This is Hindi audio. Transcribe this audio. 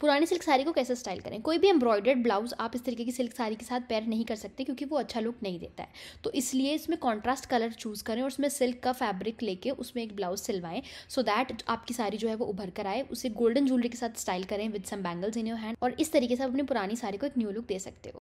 पुरानी सिल्क साड़ी को कैसे स्टाइल करें कोई भी एम्ब्रॉयडर्ड ब्लाउज आप इस तरीके की सिल्क साड़ी के साथ पैर नहीं कर सकते क्योंकि वो अच्छा लुक नहीं देता है तो इसलिए इसमें कॉन्ट्रास्ट कलर चूज़ करें और उसमें सिल्क का फैब्रिक लेके उसमें एक ब्लाउज सिलवाएं सो दैट आपकी साड़ी जो है वो उभर कर आए उसे गोल्डन ज्वेलरी के साथ स्टाइल करें with some bangles in your hand और इस तरीके से आप अपनी पुरानी साड़ी को एक न्यू लुक दे सकते हो